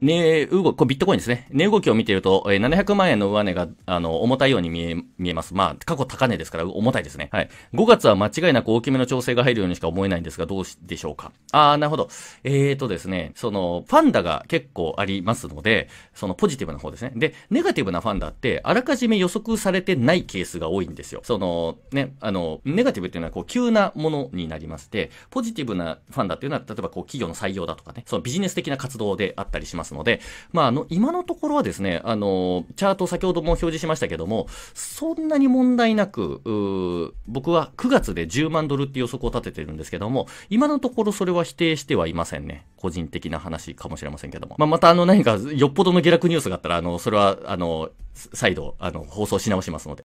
値、動き、ビットコインですね。値、動きを見ていると、え700万円の上値が、あの、重たいように見え、見えます。まあ、過去高値ですから重たいですね。はい。5月は間違いなく大きめの調整が入るようにしか思えないんですが、どうでしょうか。あー、なるほど。えーとですね、その、ファンダが結構ありますので、そのポジティブな方ですね。で、ネガティブなファンダって、あらかじめ予測されてないケースが多いんですよ。その、ね、あの、ネガティブっていうのはこう、急なものになりまして、ポジティブなファンダっていうのは、例えばこう、企業の採用だとかね、そのビジネス的な活動であったりします。ますので、まあ、あの、今のところはですね、あの、チャート先ほども表示しましたけども、そんなに問題なく、僕は9月で10万ドルって予測を立ててるんですけども、今のところそれは否定してはいませんね。個人的な話かもしれませんけども。まあ、またあの、何かよっぽどの下落ニュースがあったら、あの、それは、あの、再度、あの、放送し直しますので。